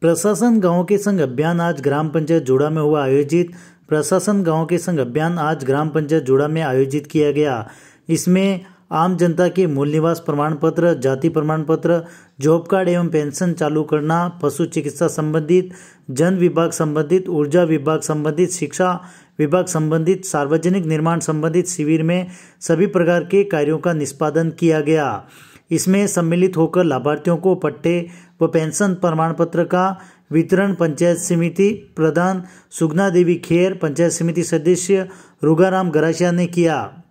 प्रशासन गांव के संघ अभियान आज ग्राम पंचायत जोड़ा में हुआ आयोजित प्रशासन गांव के संघ अभियान आज ग्राम पंचायत जोड़ा में आयोजित किया गया इसमें आम जनता के मूल निवास प्रमाण पत्र जाति प्रमाण पत्र जॉब कार्ड एवं पेंशन चालू करना पशु चिकित्सा संबंधित जन विभाग संबंधित ऊर्जा विभाग संबंधित शिक्षा विभाग संबंधित सार्वजनिक निर्माण संबंधित शिविर में सभी प्रकार के कार्यों का निष्पादन किया गया इसमें सम्मिलित होकर लाभार्थियों को पट्टे व पेंशन प्रमाण पत्र का वितरण पंचायत समिति प्रधान सुगना देवी खेर पंचायत समिति सदस्य रुगाराम गराशिया ने किया